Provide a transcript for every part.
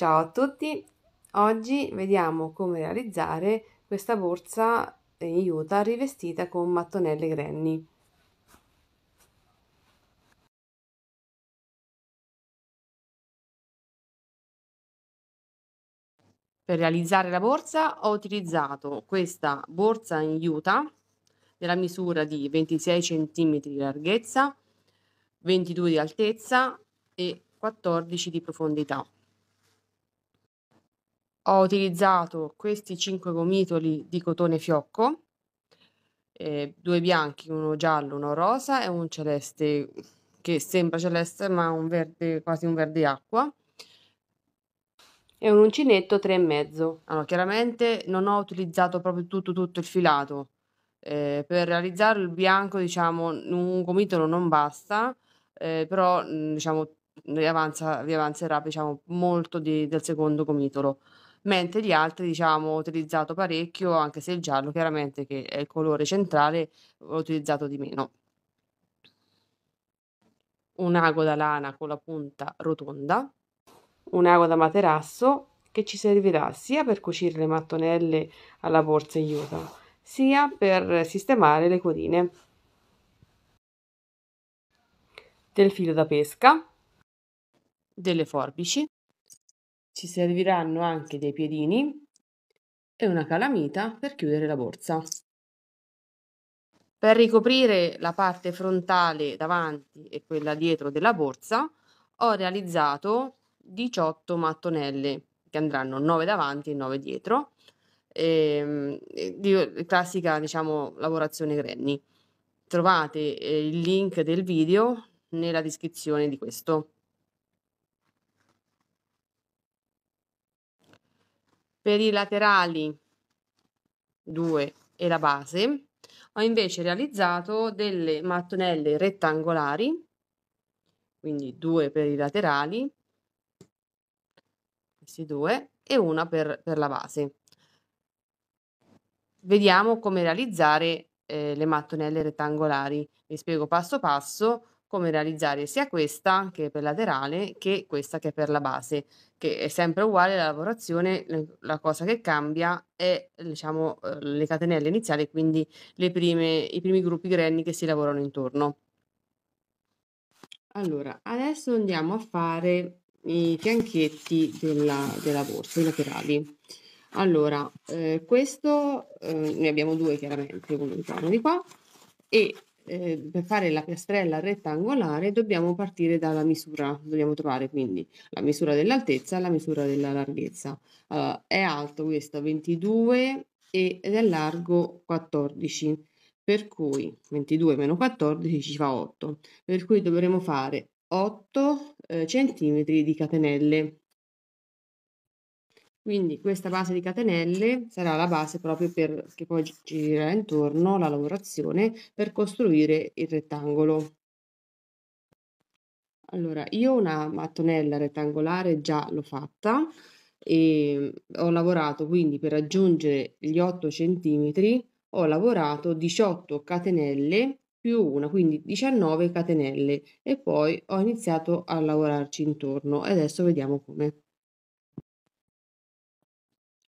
Ciao a tutti, oggi vediamo come realizzare questa borsa iuta rivestita con mattonelle granny. Per realizzare la borsa ho utilizzato questa borsa in juta della misura di 26 cm di larghezza, 22 di altezza e 14 di profondità ho utilizzato questi 5 gomitoli di cotone fiocco, eh, due bianchi, uno giallo, uno rosa e un celeste che sembra celeste ma un verde, quasi un verde acqua e un uncinetto 3,5. Allora, chiaramente non ho utilizzato proprio tutto, tutto il filato. Eh, per realizzare il bianco, diciamo, un gomitolo non basta, eh, però diciamo, vi, avanza, vi avanzerà diciamo, molto di, del secondo gomitolo mentre gli altri diciamo ho utilizzato parecchio, anche se il giallo chiaramente che è il colore centrale ho utilizzato di meno. Un ago da lana con la punta rotonda, un ago da materasso che ci servirà sia per cucire le mattonelle alla borsa in Utah, sia per sistemare le codine. Del filo da pesca, delle forbici, ci serviranno anche dei piedini e una calamita per chiudere la borsa. Per ricoprire la parte frontale davanti e quella dietro della borsa ho realizzato 18 mattonelle che andranno 9 davanti e 9 dietro, ehm, di classica diciamo lavorazione granny. Trovate eh, il link del video nella descrizione di questo. per i laterali 2 e la base ho invece realizzato delle mattonelle rettangolari quindi due per i laterali questi due e una per, per la base vediamo come realizzare eh, le mattonelle rettangolari vi spiego passo passo come realizzare sia questa che per laterale che questa che per la base che è sempre uguale la lavorazione, la cosa che cambia è diciamo, eh, le catenelle iniziali, quindi le prime, i primi gruppi granny che si lavorano intorno. Allora, adesso andiamo a fare i fianchetti della, della borsa, i laterali. Allora, eh, questo eh, ne abbiamo due chiaramente, come diciamo di qua, e eh, per fare la piastrella rettangolare dobbiamo partire dalla misura, dobbiamo trovare quindi la misura dell'altezza e la misura della larghezza. Allora, è alto questo 22 ed è largo 14, per cui 22 meno 14 ci fa 8, per cui dovremo fare 8 eh, centimetri di catenelle. Quindi questa base di catenelle sarà la base proprio per, che poi girerà intorno la lavorazione per costruire il rettangolo. Allora, io una mattonella rettangolare già l'ho fatta e mm, ho lavorato quindi per raggiungere gli 8 cm ho lavorato 18 catenelle più una, quindi 19 catenelle e poi ho iniziato a lavorarci intorno e adesso vediamo come.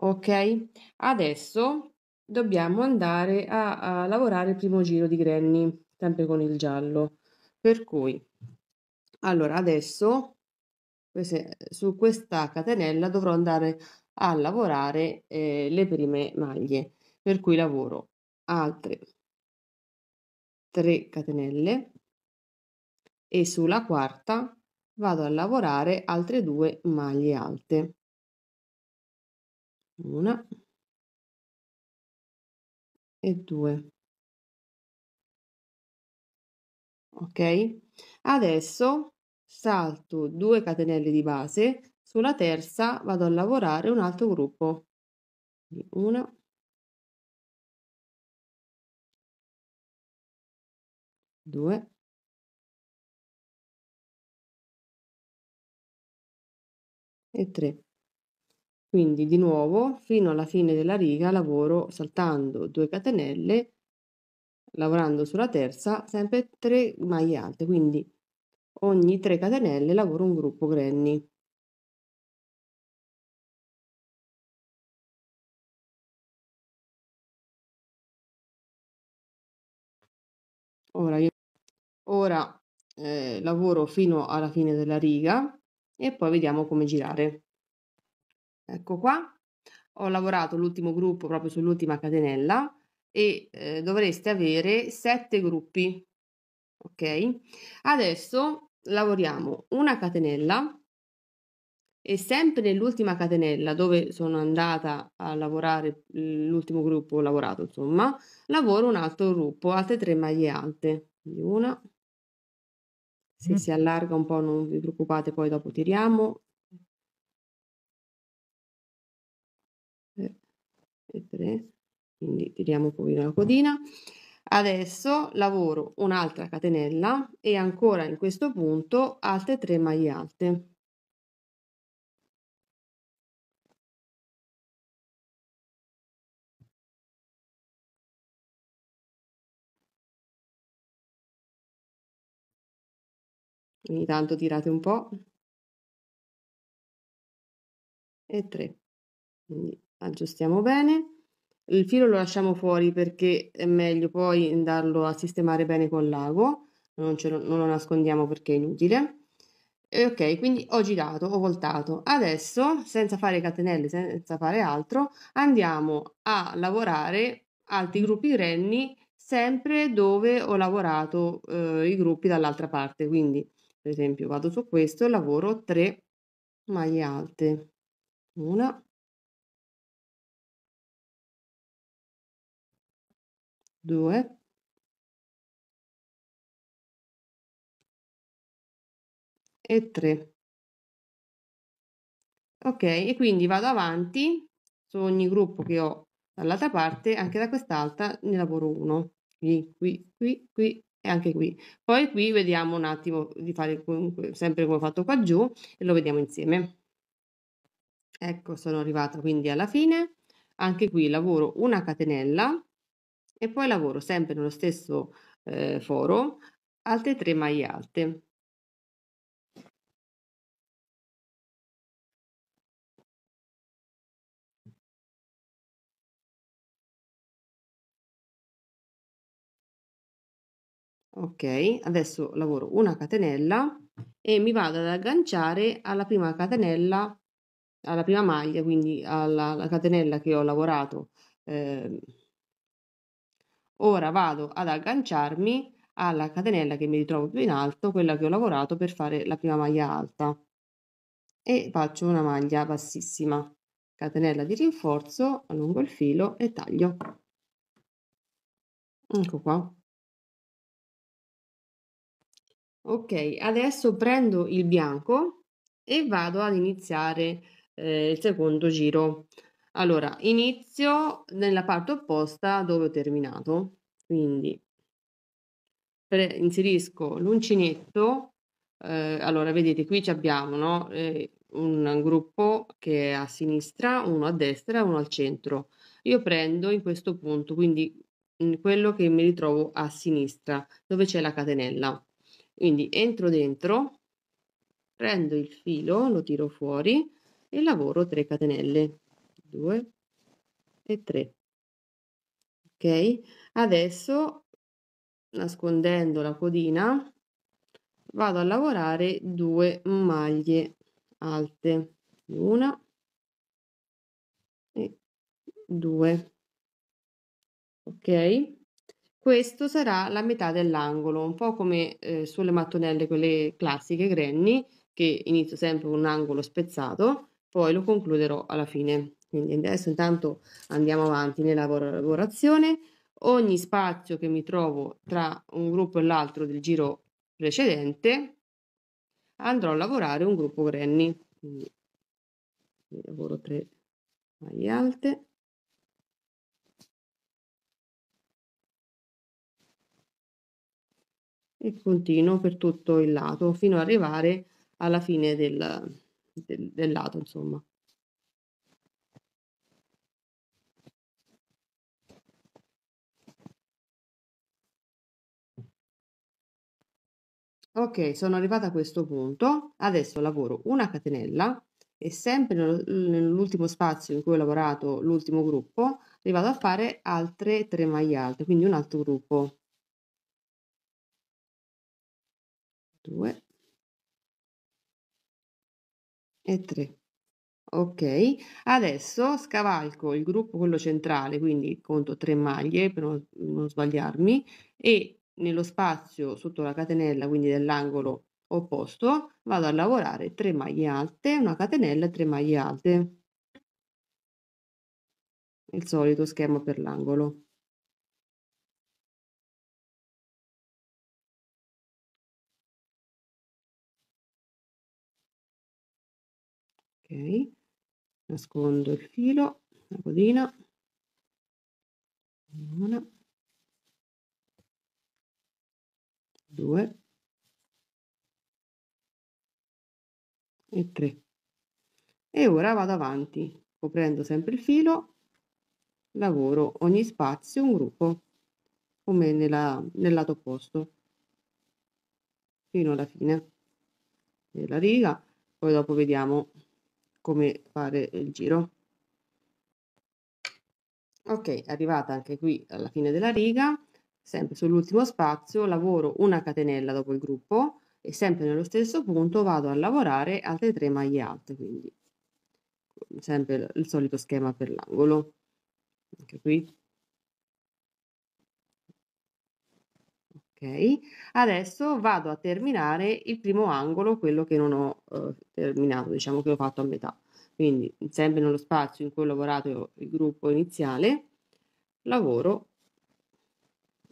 Ok? Adesso dobbiamo andare a, a lavorare il primo giro di granny, sempre con il giallo. Per cui, allora, adesso su questa catenella dovrò andare a lavorare eh, le prime maglie, per cui lavoro altre 3 catenelle e sulla quarta vado a lavorare altre due maglie alte una e due ok adesso salto due catenelle di base sulla terza vado a lavorare un altro gruppo una due e tre quindi di nuovo fino alla fine della riga lavoro saltando 2 catenelle lavorando sulla terza sempre 3 maglie alte quindi ogni 3 catenelle lavoro un gruppo granny ora, io, ora eh, lavoro fino alla fine della riga e poi vediamo come girare Ecco qua. Ho lavorato l'ultimo gruppo proprio sull'ultima catenella e eh, dovreste avere sette gruppi. Ok? Adesso lavoriamo una catenella e sempre nell'ultima catenella dove sono andata a lavorare l'ultimo gruppo ho lavorato, insomma, lavoro un altro gruppo, altre tre maglie alte. Quindi una se mm. si allarga un po' non vi preoccupate poi dopo tiriamo e 3, quindi tiriamo un fuori la codina. Adesso lavoro un'altra catenella e ancora in questo punto altre 3 maglie alte. Ogni tanto tirate un po' e 3. Quindi aggiustiamo bene. Il filo lo lasciamo fuori perché è meglio poi andarlo a sistemare bene con l'ago, non, lo, non lo nascondiamo perché è inutile. E ok, quindi ho girato, ho voltato. Adesso, senza fare catenelle, senza fare altro, andiamo a lavorare altri gruppi renni sempre dove ho lavorato eh, i gruppi dall'altra parte. Quindi, per esempio, vado su questo e lavoro 3 maglie alte. Una, 2 e 3 ok e quindi vado avanti su ogni gruppo che ho dall'altra parte anche da quest'altra ne lavoro uno qui qui qui qui e anche qui poi qui vediamo un attimo di fare sempre come ho fatto qua giù e lo vediamo insieme ecco sono arrivata quindi alla fine anche qui lavoro una catenella e poi lavoro sempre nello stesso eh, foro altre tre maglie alte. ok adesso lavoro una catenella e mi vado ad agganciare alla prima catenella alla prima maglia quindi alla, alla catenella che ho lavorato eh, Ora vado ad agganciarmi alla catenella che mi ritrovo più in alto, quella che ho lavorato per fare la prima maglia alta e faccio una maglia bassissima. Catenella di rinforzo, allungo il filo e taglio. Ecco qua. Ok, adesso prendo il bianco e vado ad iniziare eh, il secondo giro allora, inizio nella parte opposta dove ho terminato, quindi inserisco l'uncinetto, eh, allora vedete qui abbiamo no? eh, un gruppo che è a sinistra, uno a destra e uno al centro. Io prendo in questo punto, quindi mm, quello che mi ritrovo a sinistra, dove c'è la catenella. Quindi entro dentro, prendo il filo, lo tiro fuori e lavoro 3 catenelle. 2 e 3. Ok? Adesso, nascondendo la codina, vado a lavorare due maglie alte. Una e due. Ok? Questo sarà la metà dell'angolo, un po' come eh, sulle mattonelle quelle classiche, granny, che inizio sempre con un angolo spezzato, poi lo concluderò alla fine. Quindi adesso intanto andiamo avanti nella lavorazione. Ogni spazio che mi trovo tra un gruppo e l'altro del giro precedente andrò a lavorare un gruppo granny. Quindi lavoro 3 maglie alte. E continuo per tutto il lato fino ad arrivare alla fine del, del, del lato, insomma. Ok, sono arrivata a questo punto, adesso lavoro una catenella e sempre nell'ultimo spazio in cui ho lavorato l'ultimo gruppo, ne vado a fare altre 3 maglie alte, quindi un altro gruppo. 2 e 3. Ok, adesso scavalco il gruppo quello centrale, quindi conto 3 maglie per non, non sbagliarmi e nello spazio sotto la catenella, quindi dell'angolo opposto, vado a lavorare 3 maglie alte, una catenella 3 maglie alte. Il solito schema per l'angolo. Ok, nascondo il filo, la codina, una, 2 e 3 e ora vado avanti coprendo sempre il filo lavoro ogni spazio un gruppo come nella, nel lato opposto fino alla fine della riga poi dopo vediamo come fare il giro ok arrivata anche qui alla fine della riga sempre sull'ultimo spazio lavoro una catenella dopo il gruppo e sempre nello stesso punto vado a lavorare altre tre maglie alte quindi sempre il solito schema per l'angolo anche qui ok adesso vado a terminare il primo angolo quello che non ho eh, terminato diciamo che ho fatto a metà quindi sempre nello spazio in cui ho lavorato il gruppo iniziale lavoro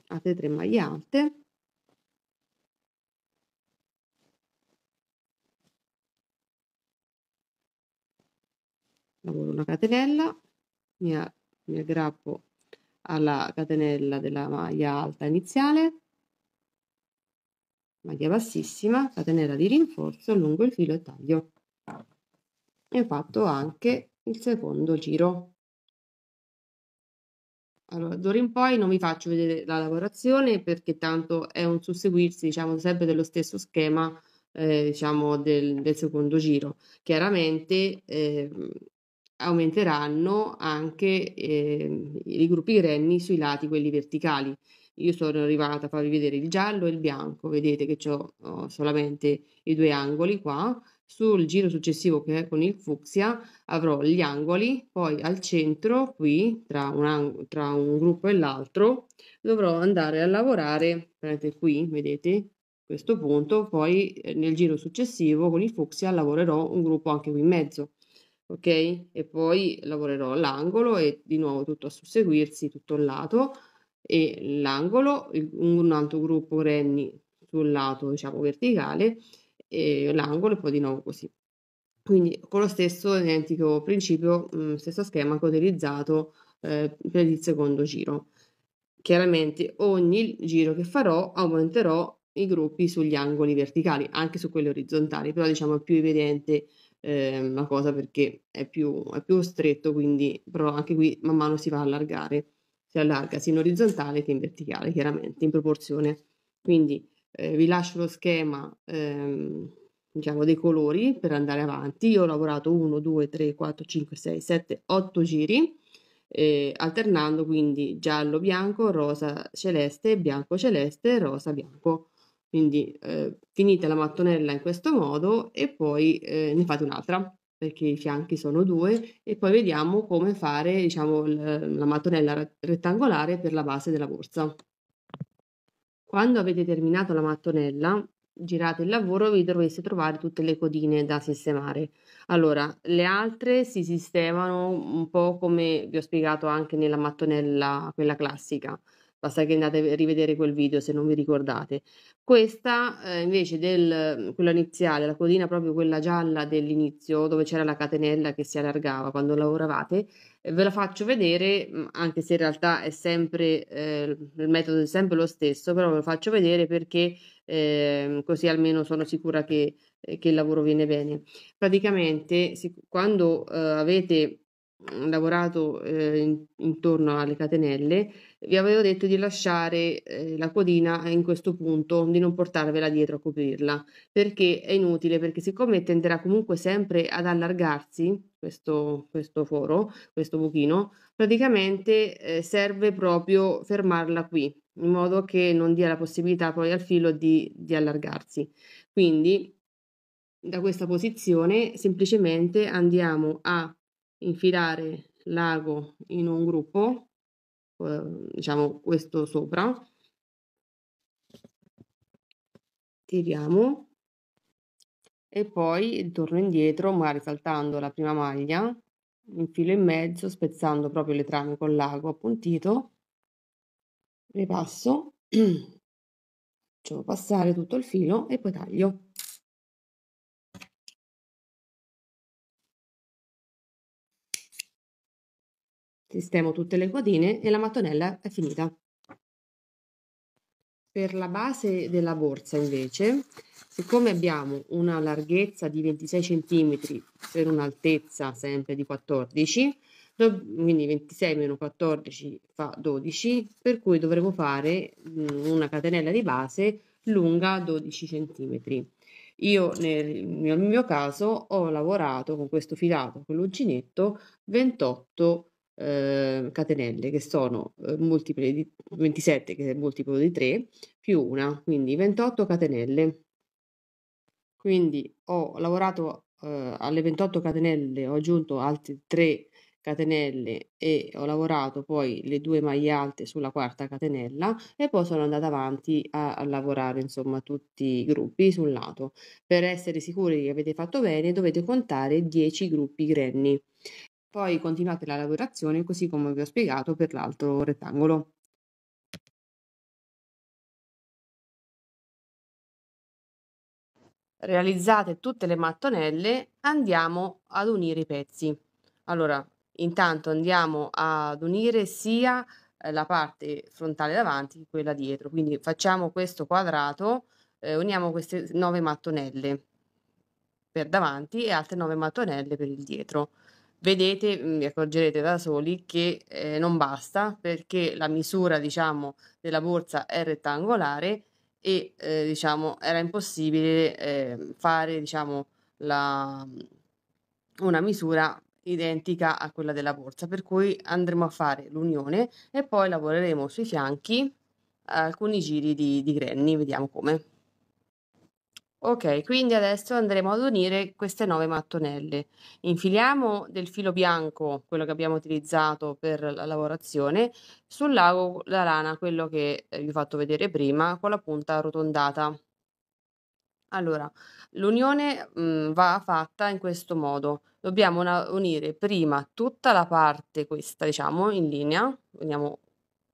altre tre maglie alte lavoro una catenella mi, mi aggrappo alla catenella della maglia alta iniziale maglia bassissima catenella di rinforzo lungo il filo e taglio e ho fatto anche il secondo giro allora, d'ora in poi non vi faccio vedere la lavorazione perché tanto è un susseguirsi, diciamo, sempre dello stesso schema, eh, diciamo, del, del, secondo giro. Chiaramente eh, aumenteranno anche eh, i gruppi grenni sui lati, quelli verticali. Io sono arrivata a farvi vedere il giallo e il bianco, vedete che ho solamente i due angoli qua, sul giro successivo che è con il fucsia avrò gli angoli, poi al centro, qui tra un, tra un gruppo e l'altro, dovrò andare a lavorare, prendete qui, vedete, questo punto, poi eh, nel giro successivo con il fucsia lavorerò un gruppo anche qui in mezzo, ok? E poi lavorerò l'angolo e di nuovo tutto a susseguirsi, tutto il lato e l'angolo, un altro gruppo renni sul lato diciamo verticale e l'angolo e poi di nuovo così. Quindi con lo stesso identico principio, mm, stesso schema che ho utilizzato eh, per il secondo giro. Chiaramente ogni giro che farò aumenterò i gruppi sugli angoli verticali, anche su quelli orizzontali, però diciamo è più evidente eh, la cosa perché è più, è più stretto, quindi però anche qui man mano si va a allargare, si allarga sia in orizzontale che in verticale, chiaramente in proporzione. Quindi eh, vi lascio lo schema ehm, diciamo dei colori per andare avanti. Io ho lavorato 1, 2, 3, 4, 5, 6, 7, 8 giri eh, alternando quindi giallo bianco, rosa celeste, bianco celeste, rosa bianco. Quindi eh, finite la mattonella in questo modo e poi eh, ne fate un'altra perché i fianchi sono due e poi vediamo come fare diciamo, la mattonella rettangolare per la base della borsa. Quando avete terminato la mattonella, girate il lavoro, vi dovreste trovare tutte le codine da sistemare. Allora, le altre si sistemano un po' come vi ho spiegato anche nella mattonella, quella classica basta che andate a rivedere quel video se non vi ricordate. Questa eh, invece del, mhmm, quella iniziale, la codina proprio quella gialla dell'inizio dove c'era la catenella che si allargava quando lavoravate, eh, ve la faccio vedere, mhmm, anche se in realtà è sempre, eh, il metodo è sempre lo stesso, però ve lo faccio vedere perché ehm, così almeno sono sicura che, eh, che, il lavoro viene bene. Praticamente si, quando eh, avete Mhmm, lavorato, ehm, in intorno alle catenelle, vi avevo detto di lasciare, ehm, la codina eh, in questo punto, di non portarvela dietro a coprirla, perché è inutile, perché siccome tenderà comunque sempre ad allargarsi questo questo foro, questo buchino, praticamente, ehm, serve proprio fermarla qui, in modo che non dia la possibilità poi al filo di di allargarsi. Quindi, da questa posizione semplicemente andiamo a infilare l'ago in un gruppo, eh, diciamo questo sopra, tiriamo e poi torno indietro magari saltando la prima maglia, infilo in mezzo spezzando proprio le trame con l'ago appuntito, ripasso, faccio passare tutto il filo e poi taglio. Sistemo tutte le quadrine e la mattonella è finita. Per la base della borsa invece, siccome abbiamo una larghezza di 26 cm per un'altezza sempre di 14, quindi 26 meno 14 fa 12, per cui dovremo fare una catenella di base lunga 12 cm. Io nel, nel mio caso ho lavorato con questo filato, con l'uncinetto, 28 cm eh, catenelle che sono eh, multiple di 27 che è multiplo di 3 più una quindi 28 catenelle quindi ho lavorato eh, alle 28 catenelle ho aggiunto altre 3 catenelle e ho lavorato poi le due maglie alte sulla quarta catenella e poi sono andata avanti a, a lavorare insomma tutti i gruppi sul lato per essere sicuri che avete fatto bene dovete contare 10 gruppi grenni poi continuate la lavorazione così come vi ho spiegato per l'altro rettangolo. Realizzate tutte le mattonelle, andiamo ad unire i pezzi. Allora, intanto andiamo ad unire sia eh, la parte frontale davanti che quella dietro. Quindi facciamo questo quadrato, eh, uniamo queste 9 mattonelle per davanti e altre 9 mattonelle per il dietro vedete, mhmm, vi accorgerete da soli che eh, non basta perché la misura diciamo, della borsa è rettangolare e eh, diciamo, era impossibile eh, fare diciamo, la, mhmm, una misura identica a quella della borsa, per cui andremo a fare l'unione e poi lavoreremo sui fianchi alcuni giri di, di granny, vediamo come. Ok, quindi adesso andremo ad unire queste 9 mattonelle. Infiliamo del filo bianco, quello che abbiamo utilizzato per la lavorazione, sul lago la lana, quello che eh, vi ho fatto vedere prima, con la punta arrotondata. Allora, l'unione mm, va fatta in questo modo. Dobbiamo una, unire prima tutta la parte, questa diciamo, in linea. Andiamo,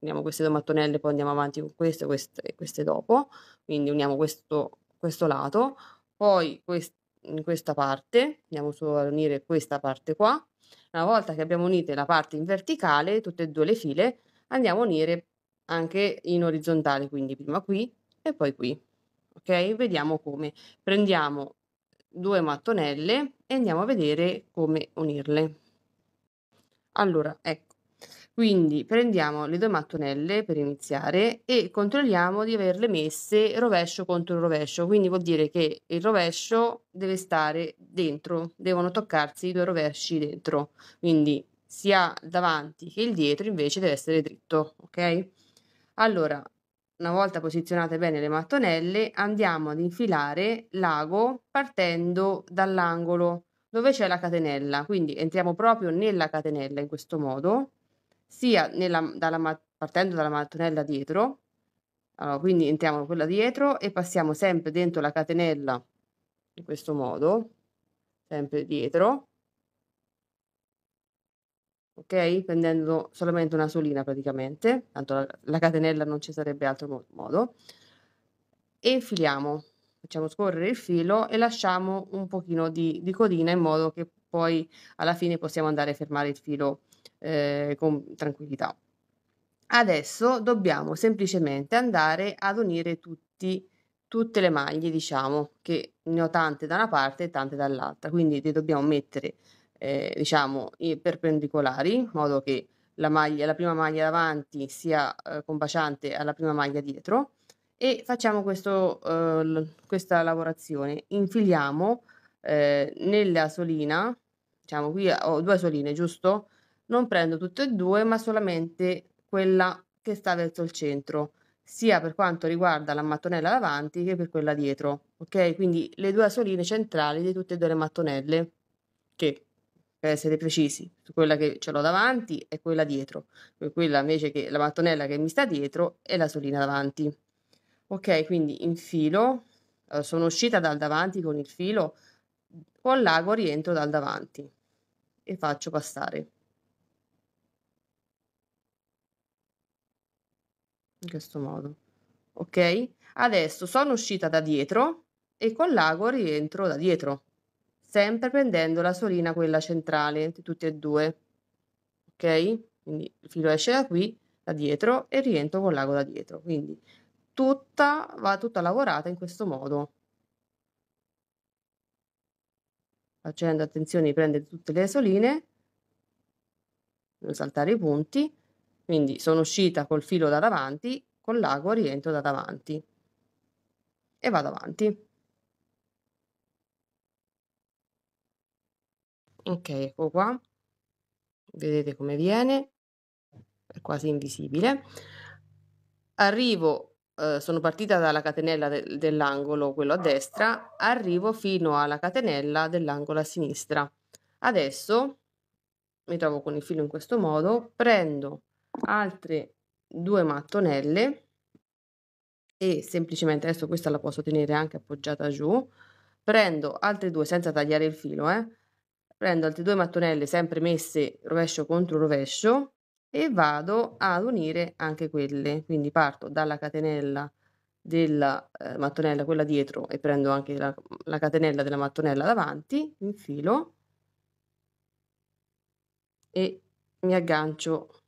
uniamo queste due mattonelle, poi andiamo avanti con queste, queste, queste dopo. Quindi uniamo questo questo lato, poi quest- questa parte, andiamo solo a unire questa parte qua, una volta che abbiamo unite la parte in verticale, tutte e due le file, andiamo a unire anche in orizzontale, quindi prima qui e poi qui. Ok? Vediamo come. Prendiamo due mattonelle e andiamo a vedere come unirle. Allora, ecco quindi prendiamo le due mattonelle per iniziare e controlliamo di averle messe rovescio contro rovescio, quindi vuol dire che il rovescio deve stare dentro, devono toccarsi i due rovesci dentro, quindi sia davanti che il dietro invece deve essere dritto, ok? Allora, una volta posizionate bene le mattonelle, andiamo ad infilare l'ago partendo dall'angolo dove c'è la catenella, quindi entriamo proprio nella catenella in questo modo sia nella, dalla, partendo dalla mattonella dietro, allora, quindi entriamo in quella dietro e passiamo sempre dentro la catenella in questo modo, sempre dietro, ok? Prendendo solamente una solina praticamente, tanto la, la catenella non ci sarebbe altro modo, e infiliamo, facciamo scorrere il filo e lasciamo un pochino di, di codina in modo che poi alla fine possiamo andare a fermare il filo eh, con tranquillità. Adesso dobbiamo semplicemente andare ad unire tutti, tutte le maglie, diciamo, che ne ho tante da una parte e tante dall'altra, quindi le dobbiamo mettere, eh, diciamo, perpendicolari, in modo che la, maglia, la prima maglia davanti sia eh, combaciante alla prima maglia dietro e facciamo questo, eh, questa lavorazione. Infiliamo eh, nella solina, diciamo qui ho due soline, giusto? non prendo tutte e due, ma solamente quella che sta verso il centro, sia per quanto riguarda la mattonella davanti che per quella dietro, ok? Quindi le due asoline centrali di tutte e due le mattonelle, che per essere precisi, quella che ce l'ho davanti e quella dietro, quella invece che la mattonella che mi sta dietro e la solina davanti. Ok, quindi infilo, eh, sono uscita dal davanti con il filo, con l'ago rientro dal davanti e faccio passare. in questo modo. Ok? Adesso sono uscita da dietro e con l'ago rientro da dietro, sempre prendendo la solina quella centrale di tutti e due. Ok? Quindi il filo esce da qui, da dietro e rientro con l'ago da dietro. Quindi tutta va tutta lavorata in questo modo. Facendo attenzione di prendere tutte le soline, non saltare i punti quindi sono uscita col filo da davanti, con l'ago rientro da davanti e vado avanti. Ok, ecco qua. Vedete come viene? È quasi invisibile. Arrivo Uh, sono partita dalla catenella de- dell'angolo, quello a destra, arrivo fino alla catenella dell'angolo a sinistra. Adesso mi trovo con il filo in questo modo, prendo altre due mattonelle e semplicemente adesso questa la posso tenere anche appoggiata giù prendo altre due senza tagliare il filo eh, prendo altre due mattonelle sempre messe rovescio contro rovescio e vado ad unire anche quelle quindi parto dalla catenella della eh, mattonella quella dietro e prendo anche la, la catenella della mattonella davanti infilo e mi aggancio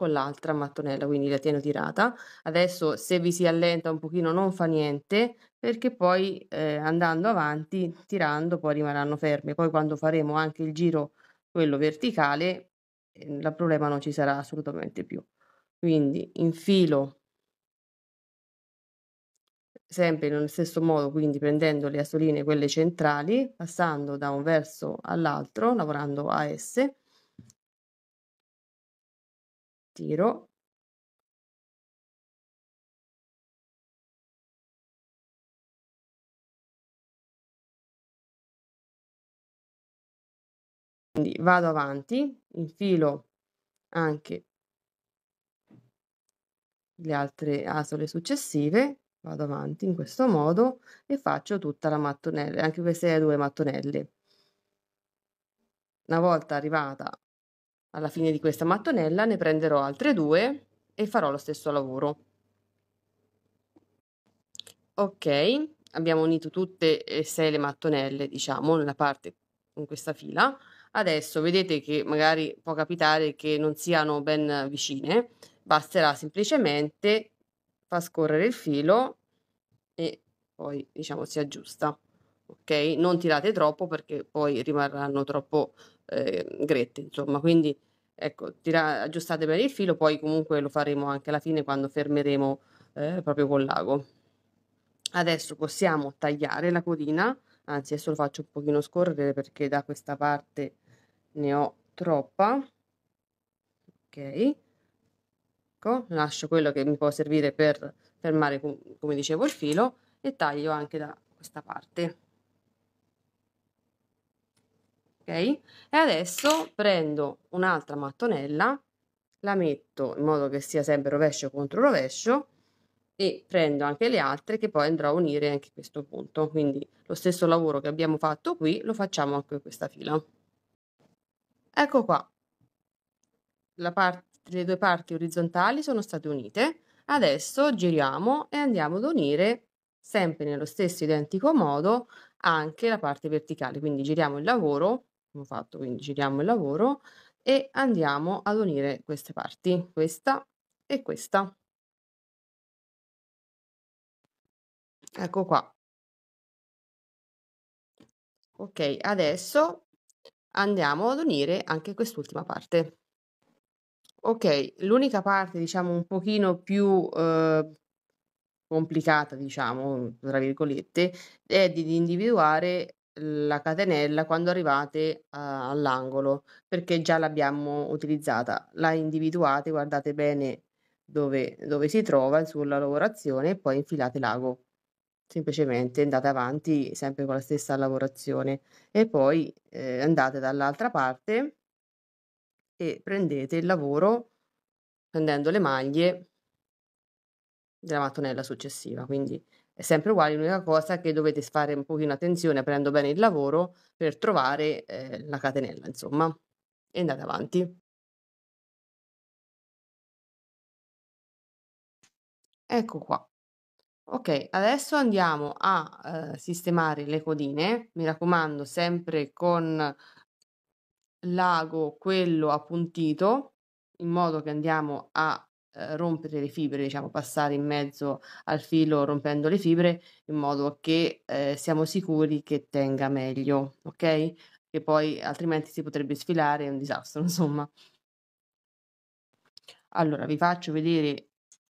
con l'altra mattonella, quindi la tieno tirata. Adesso se vi si allenta un pochino non fa niente, perché poi eh, andando avanti, tirando, poi rimarranno ferme. Poi quando faremo anche il giro, quello verticale, il eh, problema non ci sarà assolutamente più. Quindi infilo sempre nello stesso modo, quindi prendendo le astoline, quelle centrali, passando da un verso all'altro, lavorando a esse, tiro quindi vado avanti infilo anche le altre asole successive vado avanti in questo modo e faccio tutta la mattonella anche queste due mattonelle una volta arrivata alla fine di questa mattonella ne prenderò altre due e farò lo stesso lavoro. Ok, abbiamo unito tutte e sei le mattonelle, diciamo, nella parte con questa fila. Adesso vedete che magari può capitare che non siano ben vicine, basterà semplicemente far scorrere il filo e poi diciamo si aggiusta. Ok, non tirate troppo perché poi rimarranno troppo ehm, grette, insomma, quindi ecco, tira, aggiustate bene il filo, poi comunque lo faremo anche alla fine quando fermeremo eh, proprio col lago. Adesso possiamo tagliare la codina, anzi adesso lo faccio un pochino scorrere perché da questa parte ne ho troppa. Ok, ecco, lascio quello che mi può servire per fermare, come dicevo, il filo e taglio anche da questa parte. E adesso prendo un'altra mattonella, la metto in modo che sia sempre rovescio contro rovescio e prendo anche le altre che poi andrò a unire anche questo punto. Quindi lo stesso lavoro che abbiamo fatto qui lo facciamo anche in questa fila. Ecco qua, parte, le due parti orizzontali sono state unite. Adesso giriamo e andiamo ad unire sempre nello stesso identico modo anche la parte verticale quindi giriamo il lavoro abbiamo fatto, quindi giriamo il lavoro e andiamo ad unire queste parti, questa e questa. Ecco qua. Ok, adesso andiamo ad unire anche quest'ultima parte. Ok, l'unica parte diciamo un pochino più eh, complicata, diciamo, tra virgolette, è di, di individuare la catenella quando arrivate a- ah, all'angolo, perché già l'abbiamo utilizzata. La individuate, guardate bene dove, dove si trova sulla lavorazione e poi infilate l'ago. Semplicemente andate avanti sempre con la stessa lavorazione e poi eh, andate dall'altra parte e prendete il lavoro prendendo le maglie della mattonella successiva. Quindi è sempre uguale, l'unica cosa è che dovete fare un pochino attenzione aprendo bene il lavoro per trovare eh, la catenella, insomma, e andate avanti. Ecco qua. Ok, adesso andiamo a eh, sistemare le codine, mi raccomando sempre con l'ago quello appuntito, in modo che andiamo a eh, rompere le fibre, diciamo, passare in mezzo al filo rompendo le fibre in modo che, ehm, siamo sicuri che tenga meglio, ok? che poi altrimenti si potrebbe sfilare, è un disastro insomma. Allora vi faccio vedere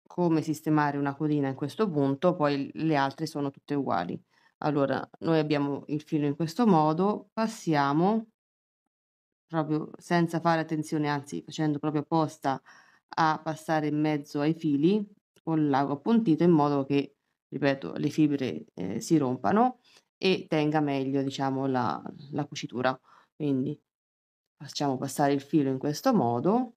come sistemare una codina in questo punto, poi le altre sono tutte uguali. Allora, noi abbiamo il filo in questo modo, passiamo proprio senza fare attenzione, anzi facendo proprio apposta a passare in mezzo ai fili con lago appuntito in modo che, ripeto, le fibre eh, si rompano e tenga meglio, diciamo, la, la cucitura. Quindi facciamo passare il filo in questo modo.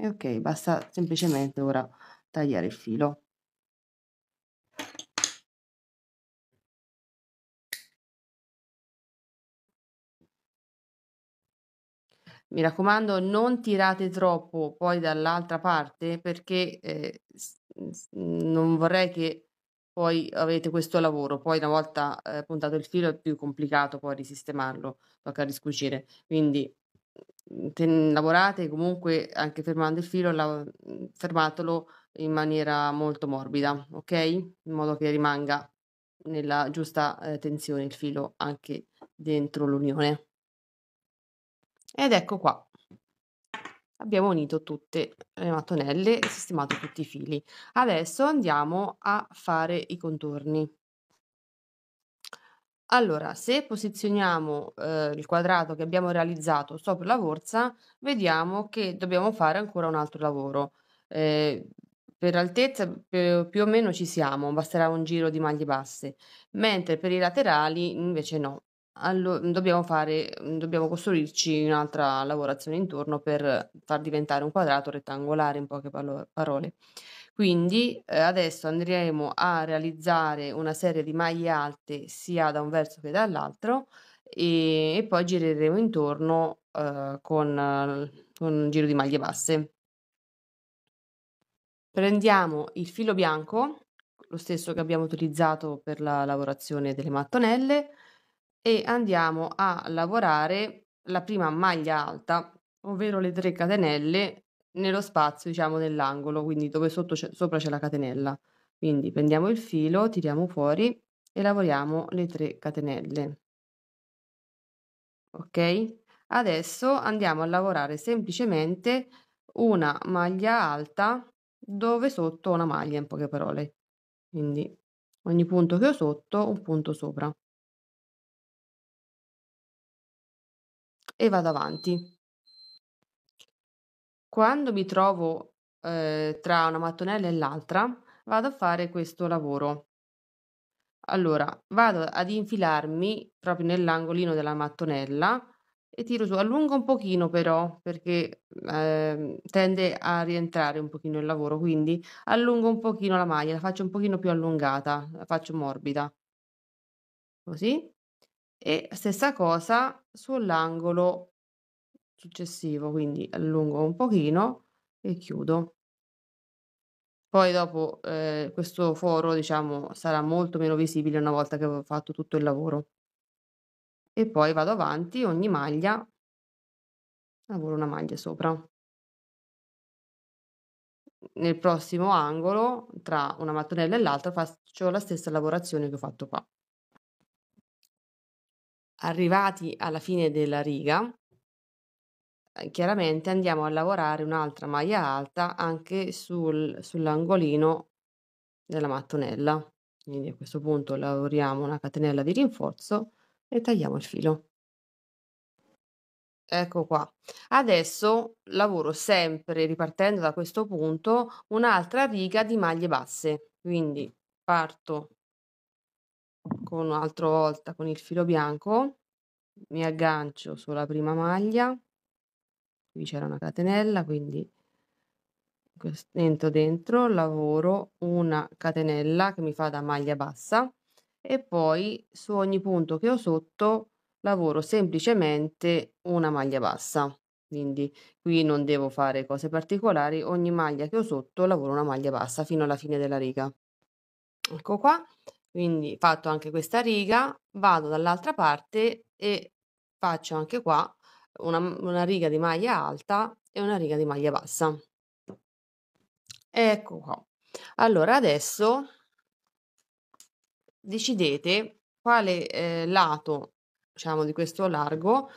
E ok, basta semplicemente ora tagliare il filo. Mi raccomando, non tirate troppo poi dall'altra parte perché eh, non vorrei che poi avete questo lavoro, poi una volta eh, puntato il filo è più complicato poi risistemarlo, tocca riscucire. Quindi mm, ten- lavorate comunque anche fermando il filo, la- mm, fermatelo in maniera molto morbida, ok? In modo che rimanga nella giusta eh, tensione il filo anche dentro l'unione. Ed ecco qua. Abbiamo unito tutte le mattonelle e sistemato tutti i fili. Adesso andiamo a fare i contorni. Allora, se posizioniamo eh, il quadrato che abbiamo realizzato sopra la borsa, vediamo che dobbiamo fare ancora un altro lavoro. Eh, per altezza più o meno ci siamo, basterà un giro di maglie basse, mentre per i laterali invece no. Allo mhmm, dobbiamo fare mhmm, dobbiamo costruirci un'altra lavorazione intorno per far diventare un quadrato rettangolare, in poche parole. Quindi, ehm, adesso andremo a realizzare una serie di maglie alte sia da un verso che dall'altro, ehm, e poi gireremo intorno, uhm, con con un giro di maglie basse. Prendiamo il filo bianco, lo stesso che abbiamo utilizzato per la lavorazione delle mattonelle e andiamo a lavorare la prima maglia alta, ovvero le 3 catenelle nello spazio, diciamo, nell'angolo, quindi dove sotto c'è, sopra c'è la catenella. Quindi prendiamo il filo, tiriamo fuori e lavoriamo le 3 catenelle. Ok? Adesso andiamo a lavorare semplicemente una maglia alta dove sotto una maglia, in poche parole. Quindi ogni punto che ho sotto, un punto sopra. e vado avanti. Quando mi trovo eh, tra una mattonella e l'altra, vado a fare questo lavoro. Allora, vado ad infilarmi proprio nell'angolino della mattonella e tiro su, allungo un pochino però perché eh, tende a rientrare un pochino il lavoro, quindi allungo un pochino la maglia, la faccio un pochino più allungata, la faccio morbida, così. E stessa cosa sull'angolo successivo, quindi allungo un pochino e chiudo. Poi dopo eh, questo foro, diciamo, sarà molto meno visibile una volta che ho fatto tutto il lavoro. E poi vado avanti, ogni maglia, lavoro una maglia sopra. Nel prossimo angolo, tra una mattonella e l'altra, faccio la stessa lavorazione che ho fatto qua arrivati alla fine della riga, eh, chiaramente andiamo a lavorare un'altra maglia alta anche sul, sull'angolino della mattonella. Quindi a questo punto lavoriamo una catenella di rinforzo e tagliamo il filo. Ecco qua. Adesso lavoro sempre ripartendo da questo punto un'altra riga di maglie basse. Quindi parto con un'altra volta con il filo bianco, mi aggancio sulla prima maglia, qui c'era una catenella, quindi entro dentro, lavoro una catenella che mi fa da maglia bassa e poi su ogni punto che ho sotto lavoro semplicemente una maglia bassa. Quindi qui non devo fare cose particolari, ogni maglia che ho sotto lavoro una maglia bassa fino alla fine della riga. Ecco qua, quindi fatto anche questa riga, vado dall'altra parte e faccio anche qua una, una riga di maglia alta e una riga di maglia bassa. Ecco qua. Allora adesso decidete quale eh, lato diciamo di questo largo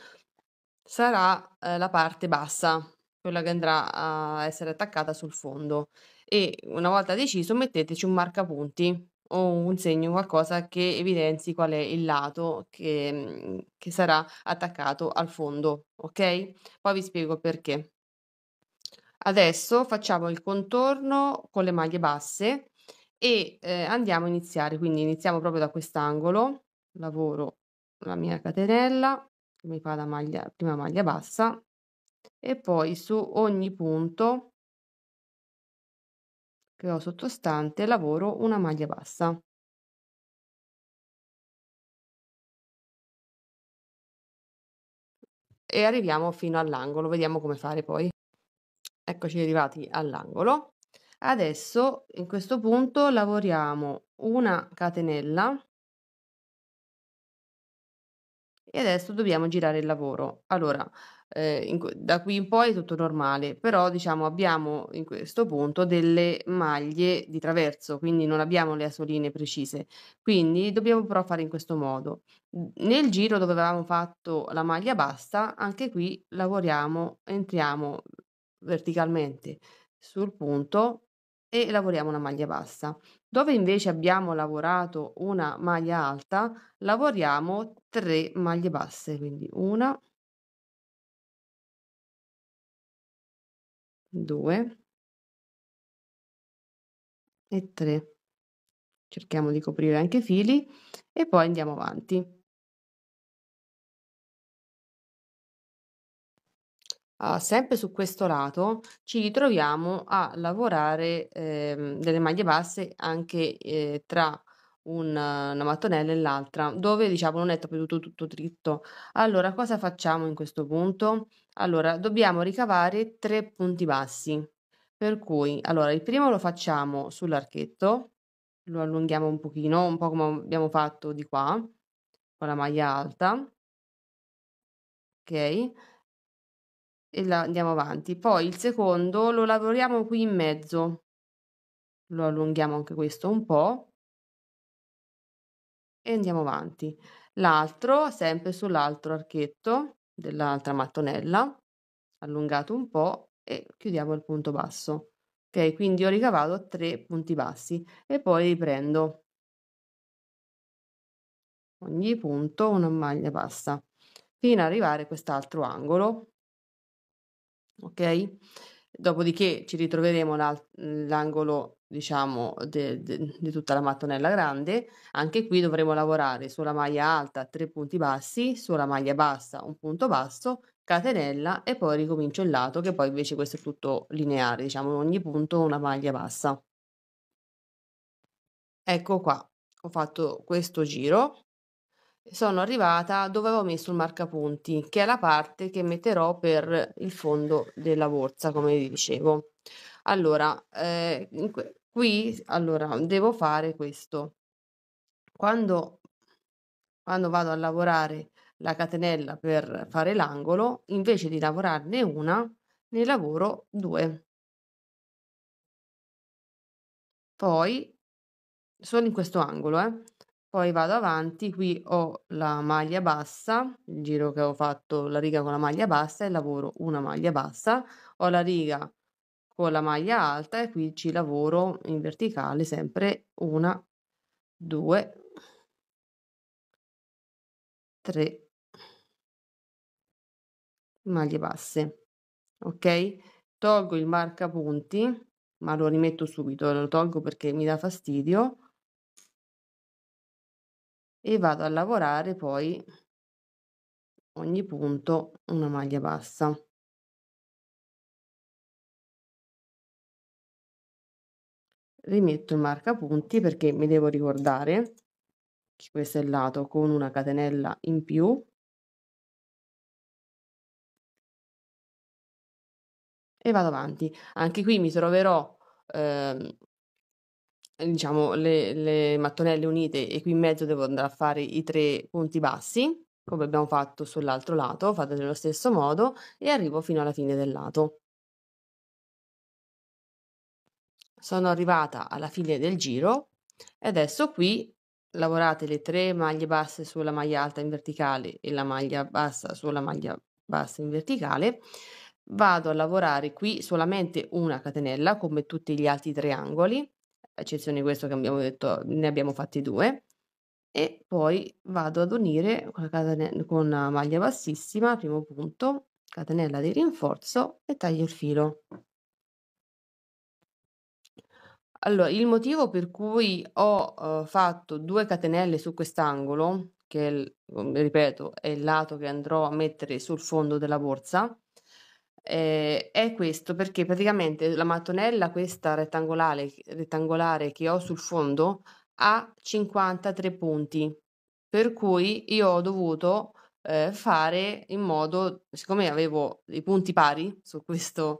sarà eh, la parte bassa quella che andrà a essere attaccata sul fondo e una volta deciso metteteci un marcapunti o un segno, qualcosa che evidenzi qual è il lato che, mhmm, che sarà attaccato al fondo, ok? poi vi spiego perché. Adesso facciamo il contorno con le maglie basse e, ehm, andiamo a iniziare, quindi iniziamo proprio da quest'angolo, lavoro la mia catenella, mi fa la maglia prima maglia bassa e poi su ogni punto che ho sottostante lavoro una maglia bassa. E arriviamo fino all'angolo, vediamo come fare poi. Eccoci arrivati all'angolo. Adesso in questo punto lavoriamo una catenella e adesso dobbiamo girare il lavoro. Allora, eh, in, da qui in poi è tutto normale, però diciamo abbiamo in questo punto delle maglie di traverso, quindi non abbiamo le asoline precise. Quindi dobbiamo però fare in questo modo. Nel giro dove avevamo fatto la maglia bassa, anche qui lavoriamo, entriamo verticalmente sul punto e lavoriamo una maglia bassa. Dove invece abbiamo lavorato una maglia alta, lavoriamo 3 maglie basse, quindi una, due e tre. Cerchiamo di coprire anche i fili e poi andiamo avanti. Ah, sempre su questo lato ci ritroviamo a lavorare, ehm, delle maglie basse anche, ehm, tra un una mattonella e l'altra, dove diciamo non è proprio tutto tutto dritto. Allora cosa facciamo in questo punto? Allora dobbiamo ricavare tre punti bassi, per cui allora il primo lo facciamo sull'archetto, lo allunghiamo un pochino, un po' come abbiamo fatto di qua, con la maglia alta. ok e la- andiamo avanti. Poi il secondo lo lavoriamo qui in mezzo, lo allunghiamo anche questo un po' e andiamo avanti. L'altro, sempre sull'altro archetto dell'altra mattonella, allungato un po' e chiudiamo il punto basso. Ok, quindi ho ricavato tre punti bassi e poi riprendo ogni punto una maglia bassa fino ad arrivare a quest'altro angolo ok? Dopodiché ci ritroveremo l'al- l'angolo, diciamo, di tutta la mattonella grande. Anche qui dovremo lavorare sulla maglia alta tre punti bassi, sulla maglia bassa un punto basso, catenella e poi ricomincio il lato che poi invece questo è tutto lineare, diciamo, ogni punto una maglia bassa. Ecco qua, ho fatto questo giro sono arrivata dove avevo messo il marcapunti, che è la parte che metterò per il fondo della borsa, come vi dicevo. Allora, eh, qui allora, devo fare questo. Quando, quando vado a lavorare la catenella per fare l'angolo, invece di lavorarne una, ne lavoro due. Poi sono in questo angolo, eh. Poi vado avanti, qui ho la maglia bassa, il giro che ho fatto la riga con la maglia bassa e lavoro una maglia bassa, ho la riga con la maglia alta e qui ci lavoro in verticale sempre una, due, tre maglie basse, ok? Tolgo il marcapunti, ma lo rimetto subito, lo tolgo perché mi dà fastidio e vado a lavorare poi ogni punto una maglia bassa. Rimetto il marca punti perché mi devo ricordare che questo è il lato con una catenella in più e vado avanti. Anche qui mi troverò eh, diciamo, le, le mattonelle unite e qui in mezzo devo andare a fare i tre punti bassi, come abbiamo fatto sull'altro lato, fate nello stesso modo e arrivo fino alla fine del lato. Sono arrivata alla fine del giro e adesso qui lavorate le tre maglie basse sulla maglia alta in verticale e la maglia bassa sulla maglia bassa in verticale vado a lavorare qui solamente una catenella come tutti gli altri triangoli a eccezione di questo che abbiamo detto, ne abbiamo fatti due. E poi vado ad unire con, la, catenella, con la maglia bassissima, primo punto, catenella di rinforzo e taglio il filo. Allora, il motivo per cui ho uh, fatto due catenelle su quest'angolo, che mm, ripeto è il lato che andrò a mettere sul fondo della borsa, eh, è questo perché praticamente la mattonella, questa rettangolare, rettangolare che ho sul fondo, ha 53 punti, per cui io ho dovuto eh, fare in modo, siccome avevo i punti pari su questo,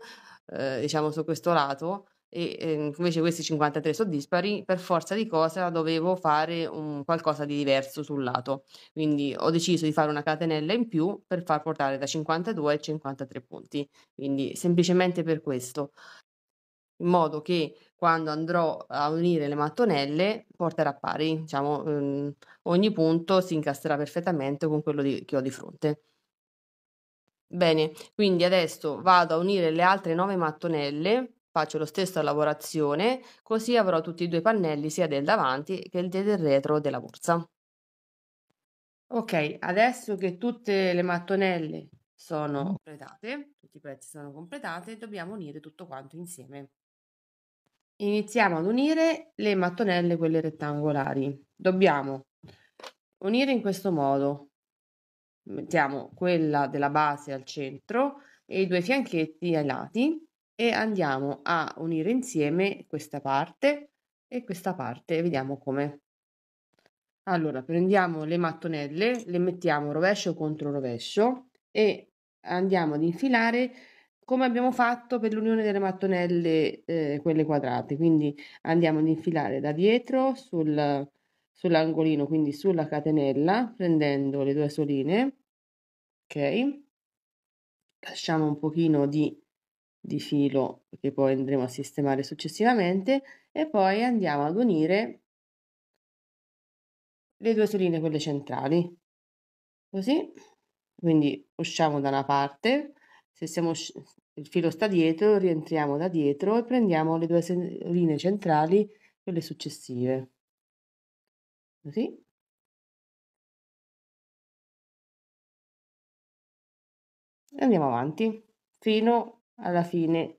eh, diciamo su questo lato, e eh, invece questi 53 sono dispari, per forza di cosa dovevo fare un, qualcosa di diverso sul lato. Quindi ho deciso di fare una catenella in più per far portare da 52 ai 53 punti. Quindi semplicemente per questo. In modo che quando andrò a unire le mattonelle porterà pari, diciamo, ehm, ogni punto si incastrerà perfettamente con quello di, che ho di fronte. Bene, quindi adesso vado a unire le altre 9 mattonelle Faccio la stessa lavorazione, così avrò tutti e due i pannelli, sia del davanti che del retro della borsa. Ok, adesso che tutte le mattonelle sono mm. completate, tutti i pezzi sono completati, dobbiamo unire tutto quanto insieme. Iniziamo ad unire le mattonelle, quelle rettangolari. Dobbiamo unire in questo modo. Mettiamo quella della base al centro e i due fianchetti ai lati e andiamo a unire insieme questa parte e questa parte e vediamo come. Allora prendiamo le mattonelle, le mettiamo rovescio contro rovescio e andiamo ad infilare come abbiamo fatto per l'unione delle mattonelle eh, quelle quadrate quindi andiamo ad infilare da dietro sul, sull'angolino quindi sulla catenella prendendo le due soline ok lasciamo un pochino di di filo che poi andremo a sistemare successivamente e poi andiamo ad unire le due soline quelle centrali così quindi usciamo da una parte se siamo il filo sta dietro rientriamo da dietro e prendiamo le due soline centrali quelle successive così e andiamo avanti fino alla fine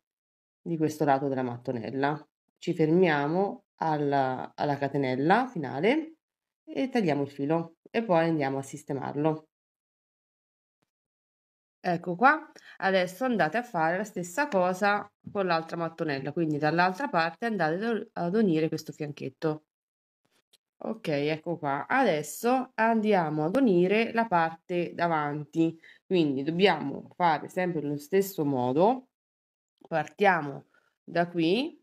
di questo lato della mattonella. Ci fermiamo alla, alla catenella finale e tagliamo il filo e poi andiamo a sistemarlo. Ecco qua, adesso andate a fare la stessa cosa con l'altra mattonella, quindi dall'altra parte andate ad unire questo fianchetto. Ok, ecco qua, adesso andiamo ad unire la parte davanti, quindi dobbiamo fare sempre lo stesso modo. Partiamo da qui,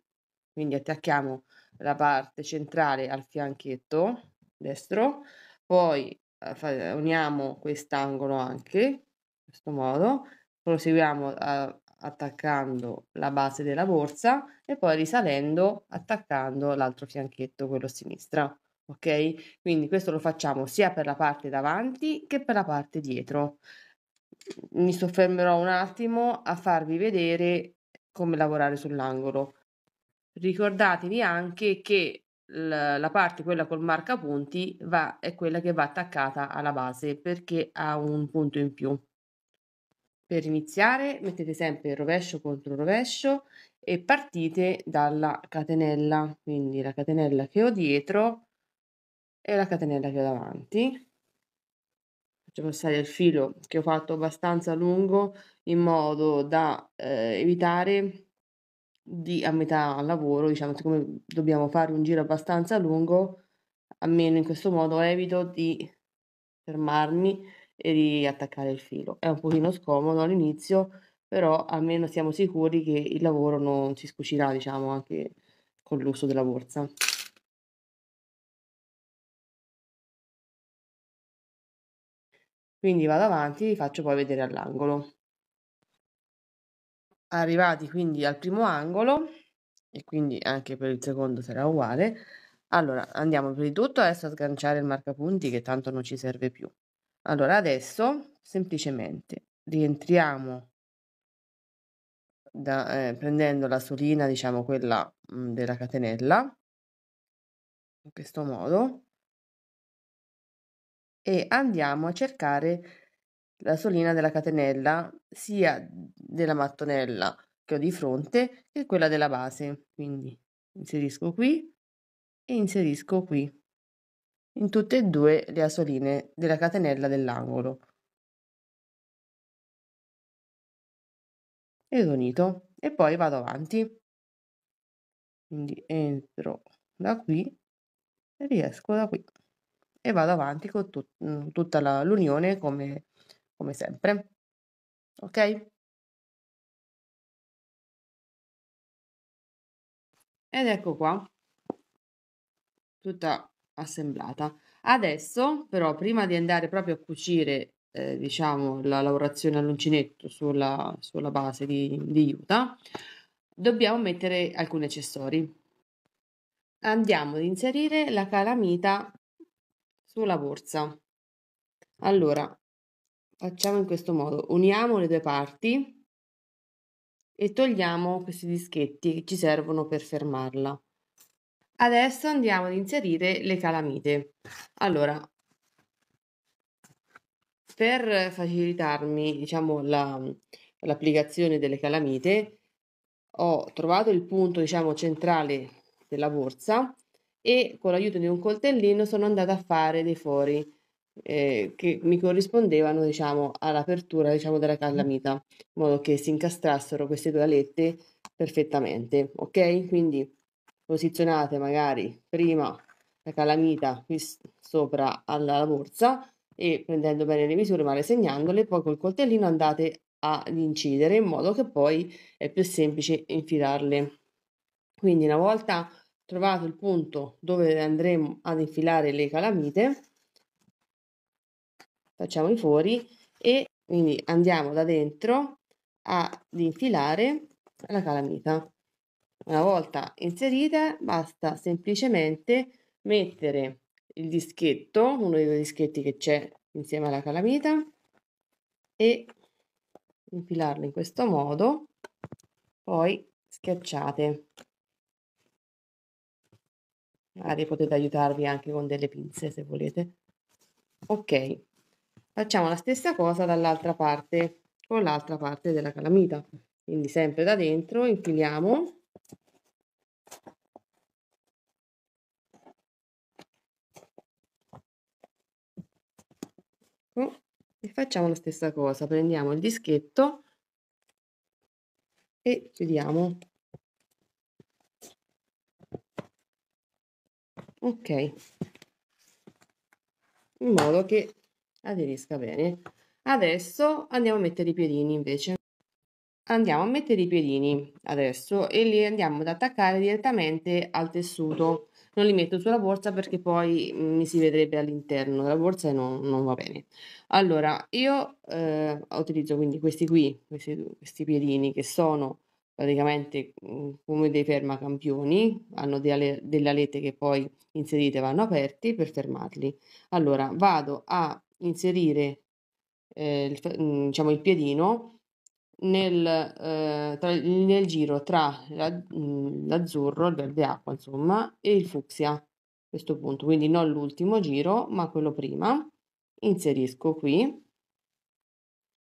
quindi attacchiamo la parte centrale al fianchetto destro, poi eh, uniamo quest'angolo anche, in questo modo, proseguiamo a eh, attaccando la base della borsa e poi risalendo attaccando l'altro fianchetto, quello a sinistra. Ok? Quindi questo lo facciamo sia per la parte davanti che per la parte dietro mi soffermerò un attimo a farvi vedere come lavorare sull'angolo. Ricordatevi anche che la parte quella col marca punti va, è quella che va attaccata alla base perché ha un punto in più. Per iniziare mettete sempre il rovescio contro il rovescio e partite dalla catenella, quindi la catenella che ho dietro e la catenella che ho davanti faccio passare il filo che ho fatto abbastanza lungo in modo da eh, evitare di a metà lavoro, diciamo, siccome dobbiamo fare un giro abbastanza lungo, almeno in questo modo evito di fermarmi e riattaccare il filo. È un pochino scomodo all'inizio, però almeno siamo sicuri che il lavoro non si scucirà, diciamo, anche con l'uso della borsa. Quindi vado avanti e faccio poi vedere all'angolo. Arrivati quindi al primo angolo, e quindi anche per il secondo sarà uguale, allora andiamo prima di tutto adesso a sganciare il marcapunti che tanto non ci serve più. Allora adesso semplicemente rientriamo da, eh, prendendo la solina, diciamo quella mh, della catenella, in questo modo, e andiamo a cercare la solina della catenella, sia della mattonella che ho di fronte che quella della base. Quindi inserisco qui e inserisco qui in tutte e due le asoline della catenella dell'angolo. Ed unito e poi vado avanti. Quindi entro da qui e riesco da qui e vado avanti con tut- mhmm, tutta la, l'unione come, come sempre. Ok? Ed ecco qua, tutta assemblata. Adesso, però, prima di andare proprio a cucire, eh, diciamo, la lavorazione all'uncinetto sulla, sulla base di, di Utah, dobbiamo mettere alcuni accessori. Andiamo ad inserire la calamita sulla borsa. Allora, facciamo in questo modo. Uniamo le due parti e togliamo questi dischetti che ci servono per fermarla. Adesso andiamo ad inserire le calamite. Allora, per facilitarmi diciamo, l'applicazione delle calamite, ho trovato il punto diciamo, centrale della borsa e con l'aiuto di un coltellino sono andata a fare dei fori eh, che mi corrispondevano diciamo, all'apertura diciamo, della calamita in modo che si incastrassero queste due alette perfettamente ok quindi posizionate magari prima la calamita qui sopra alla borsa e prendendo bene le misure ma segnandole poi col coltellino andate ad incidere in modo che poi è più semplice infilarle quindi una volta trovato il punto dove andremo ad infilare le calamite facciamo i fori e quindi andiamo da dentro ad infilare la calamita una volta inserita basta semplicemente mettere il dischetto uno dei due dischetti che c'è insieme alla calamita e infilarlo in questo modo poi schiacciate magari potete aiutarvi anche con delle pinze se volete ok facciamo la stessa cosa dall'altra parte con l'altra parte della calamita quindi sempre da dentro infiliamo ecco, e facciamo la stessa cosa prendiamo il dischetto e chiudiamo ok in modo che aderisca bene adesso andiamo a mettere i piedini invece andiamo a mettere i piedini adesso e li andiamo ad attaccare direttamente al tessuto non li metto sulla borsa perché poi mm, mi si vedrebbe all'interno della borsa e non, non, va bene allora io eh, utilizzo quindi questi qui questi, questi piedini che sono praticamente mhmm, come dei fermacampioni, hanno delle, delle alette che poi inserite vanno aperti per fermarli. Allora vado a inserire eh, il, mhmm, diciamo il piedino nel, eh, tra, nel giro tra la, mhmm, l'azzurro, il verde acqua insomma, e il fucsia a questo punto, quindi non l'ultimo giro ma quello prima, inserisco qui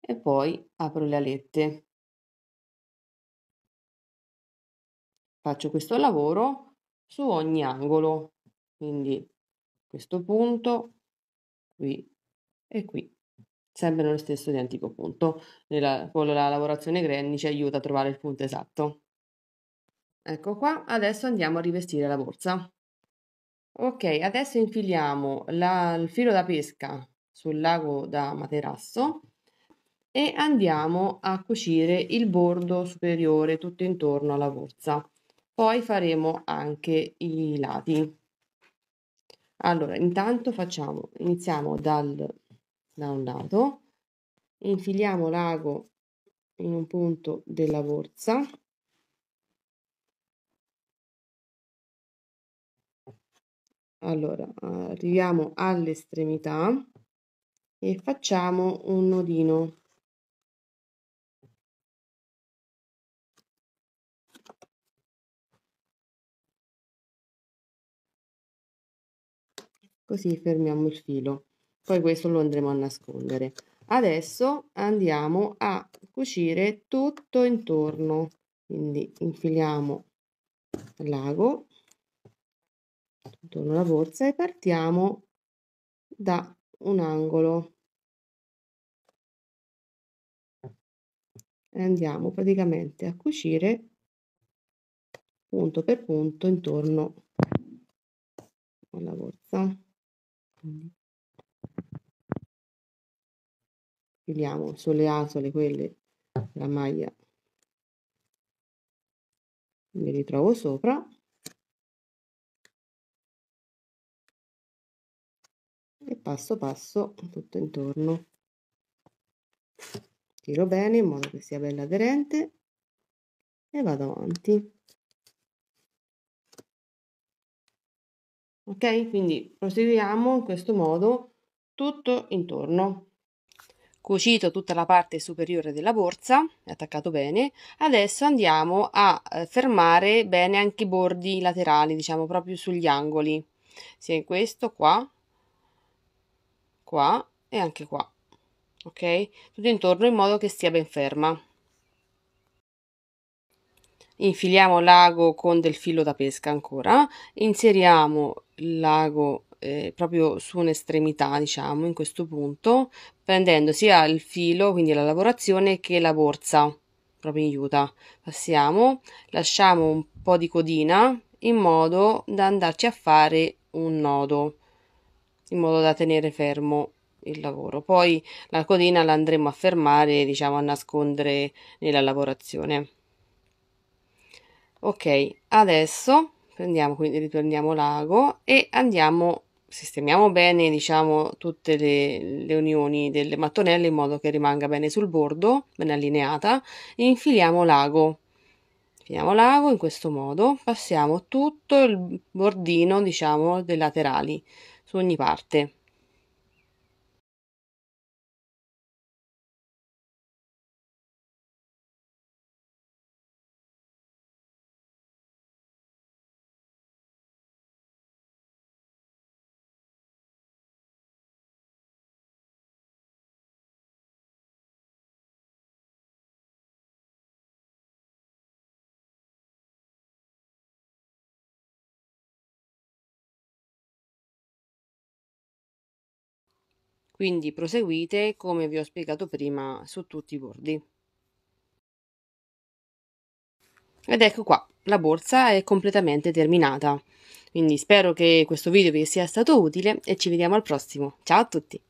e poi apro le alette faccio questo lavoro su ogni angolo quindi questo punto qui e qui sempre nello stesso identico punto Nella, con la lavorazione granny ci aiuta a trovare il punto esatto ecco qua adesso andiamo a rivestire la borsa ok adesso infiliamo la, il filo da pesca sul lago da materasso e andiamo a cucire il bordo superiore tutto intorno alla borsa poi faremo anche i lati. Allora, intanto facciamo, iniziamo dal, da un lato, infiliamo l'ago in un punto della borsa, allora arriviamo all'estremità e facciamo un nodino così fermiamo il filo poi questo lo andremo a nascondere adesso andiamo a cucire tutto intorno quindi infiliamo l'ago intorno alla borsa e partiamo da un angolo e andiamo praticamente a cucire punto per punto intorno alla borsa Mh-mh. sulle asole quelle, la maglia. Mi ritrovo sopra. E passo passo tutto intorno. Tiro bene in modo che sia bella aderente e vado avanti. ok quindi proseguiamo in questo modo tutto intorno cucito tutta la parte superiore della borsa è attaccato bene adesso andiamo a eh, fermare bene anche i bordi laterali diciamo proprio sugli angoli sia in questo qua qua e anche qua ok tutto intorno in modo che stia ben ferma infiliamo l'ago con del filo da pesca ancora, inseriamo l'ago eh, proprio su un'estremità, diciamo, in questo punto, prendendo sia il filo, quindi la lavorazione, che la borsa, proprio in juta. Passiamo, lasciamo un po' di codina in modo da andarci a fare un nodo, in modo da tenere fermo il lavoro. Poi la codina la andremo a fermare, diciamo, a nascondere nella lavorazione ok adesso prendiamo quindi riprendiamo l'ago e andiamo sistemiamo bene diciamo tutte le, le, unioni delle mattonelle in modo che rimanga bene sul bordo ben allineata e infiliamo l'ago infiliamo l'ago in questo modo passiamo tutto il bordino diciamo dei laterali su ogni parte Quindi proseguite come vi ho spiegato prima su tutti i bordi. Ed ecco qua, la borsa è completamente terminata. Quindi spero che questo video vi sia stato utile e ci vediamo al prossimo. Ciao a tutti!